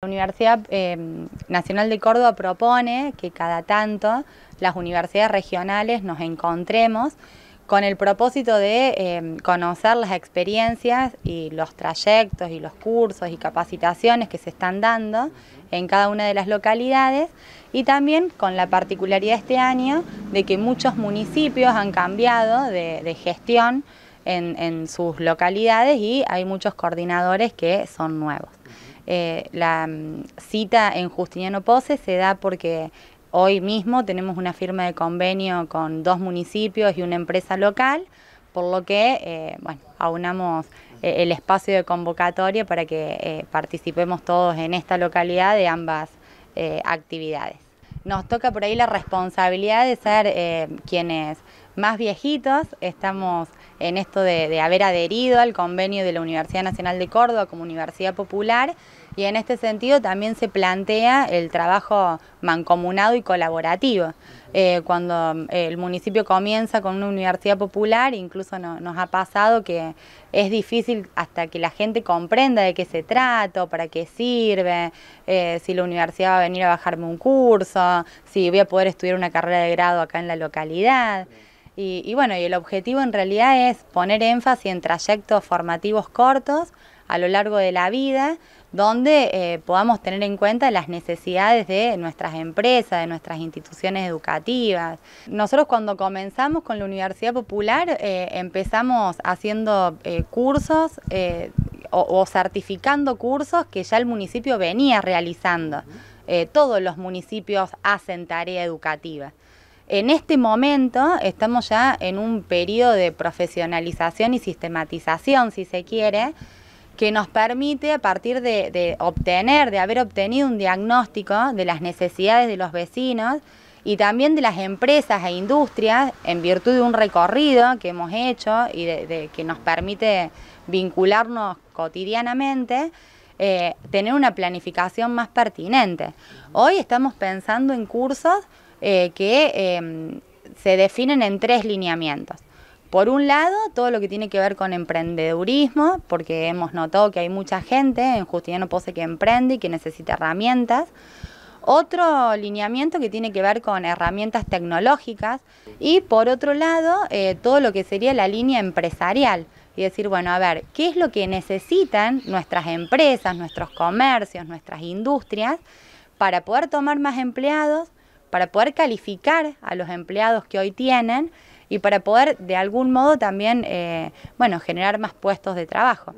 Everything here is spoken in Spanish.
La Universidad eh, Nacional de Córdoba propone que cada tanto las universidades regionales nos encontremos con el propósito de eh, conocer las experiencias y los trayectos y los cursos y capacitaciones que se están dando en cada una de las localidades y también con la particularidad este año de que muchos municipios han cambiado de, gestión en sus localidades y hay muchos coordinadores que son nuevos. Eh, la mm, cita en Justiniano Pose se da porque hoy mismo tenemos una firma de convenio con dos municipios y una empresa local, por lo que, eh, aunamos eh, el espacio de convocatoria para que participemos todos en esta localidad de ambas actividades nos toca por ahí la responsabilidad de ser quienes más viejitos estamos en esto de, haber adherido al convenio de la Universidad Nacional de Córdoba como Universidad Popular y en este sentido también se plantea el trabajo mancomunado y colaborativo. Eh, cuando eh, el municipio comienza con una universidad popular, incluso nos ha pasado que es difícil hasta que la gente comprenda de qué se trata, para qué sirve, eh, si la universidad va a venir a bajarme un curso, si voy a poder estudiar una carrera de grado acá en la localidad. Y, bueno, y el objetivo en realidad es poner énfasis en trayectos formativos cortos a lo largo de la vida, donde eh, podamos tener en cuenta las necesidades de nuestras empresas, de nuestras instituciones educativas. Nosotros cuando comenzamos con la Universidad Popular eh, empezamos haciendo eh, cursos o, certificando cursos que ya el municipio venía realizando. todos los municipios hacen tarea educativa. En este momento estamos ya en un periodo de profesionalización y sistematización, si se quiere, que nos permite a partir de, obtener, de haber obtenido un diagnóstico de las necesidades de los vecinos y también de las empresas e industrias en virtud de un recorrido que hemos hecho y que nos permite vincularnos cotidianamente, eh, tener una planificación más pertinente. Hoy estamos pensando en cursos eh, que em, se definen en tres lineamientos. Por un lado, todo lo que tiene que ver con emprendedurismo, porque hemos notado que hay mucha gente en Justiniano Pose que emprende y que necesita herramientas. Otro lineamiento que tiene que ver con herramientas tecnológicas y por otro lado eh, todo lo que sería la línea empresarial y decir, bueno, a ver, ¿qué es lo que necesitan nuestras empresas, nuestros comercios, nuestras industrias para poder tomar más empleados, para poder calificar a los empleados que hoy tienen y para poder de algún modo también, eh, bueno, generar más puestos de trabajo.